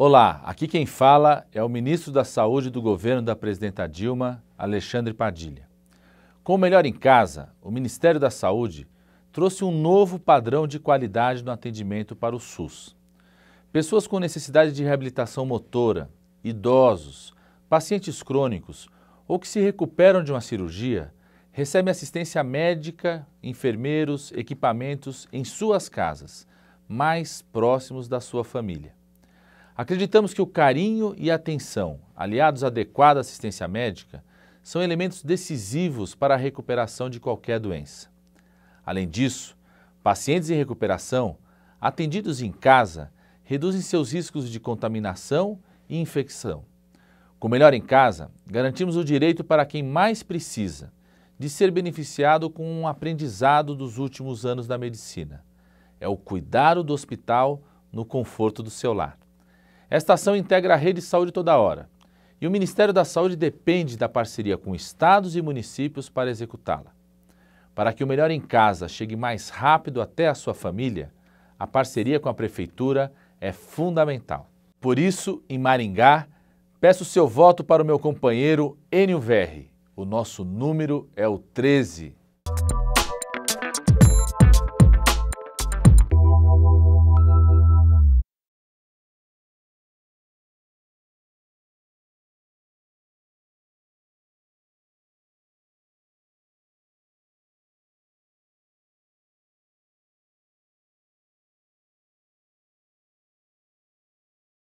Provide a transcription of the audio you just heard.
Olá, aqui quem fala é o ministro da Saúde do governo da presidenta Dilma, Alexandre Padilha. Com o Melhor em Casa, o Ministério da Saúde trouxe um novo padrão de qualidade no atendimento para o SUS. Pessoas com necessidade de reabilitação motora, idosos, pacientes crônicos ou que se recuperam de uma cirurgia recebem assistência médica, enfermeiros, equipamentos em suas casas, mais próximos da sua família. Acreditamos que o carinho e a atenção, aliados à adequada assistência médica, são elementos decisivos para a recuperação de qualquer doença. Além disso, pacientes em recuperação, atendidos em casa, reduzem seus riscos de contaminação e infecção. Com Melhor em Casa, garantimos o direito para quem mais precisa de ser beneficiado com um aprendizado dos últimos anos da medicina. É o cuidado do hospital no conforto do seu lar. Esta ação integra a rede de Saúde Toda Hora e o Ministério da Saúde depende da parceria com estados e municípios para executá-la. Para que o Melhor em Casa chegue mais rápido até a sua família, a parceria com a Prefeitura é fundamental. Por isso, em Maringá, peço seu voto para o meu companheiro Enio Verri. O nosso número é o 13.